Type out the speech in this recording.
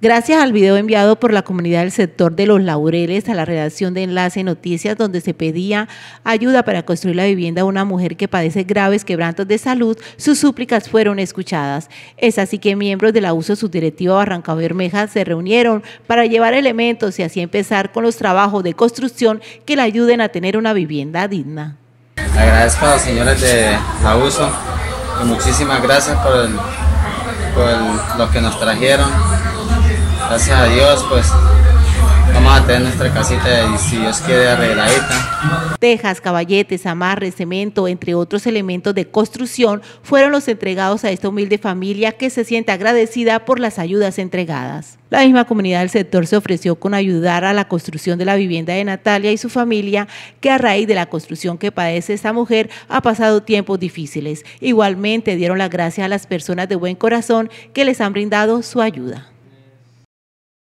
Gracias al video enviado por la comunidad del sector de los Laureles a la redacción de Enlace Noticias, donde se pedía ayuda para construir la vivienda a una mujer que padece graves quebrantos de salud, sus súplicas fueron escuchadas. Es así que miembros de la Uso subdirectiva Barranca Bermeja se reunieron para llevar elementos y así empezar con los trabajos de construcción que le ayuden a tener una vivienda digna. Agradezco a los señores de la Uso y muchísimas gracias por, lo que nos trajeron gracias a Dios, pues vamos a tener nuestra casita y si Dios quiere arregladita. Tejas, caballetes, amarres, cemento, entre otros elementos de construcción, fueron los entregados a esta humilde familia que se siente agradecida por las ayudas entregadas. La misma comunidad del sector se ofreció con ayudar a la construcción de la vivienda de Natalia y su familia, que a raíz de la construcción que padece esta mujer ha pasado tiempos difíciles. Igualmente dieron las gracias a las personas de buen corazón que les han brindado su ayuda.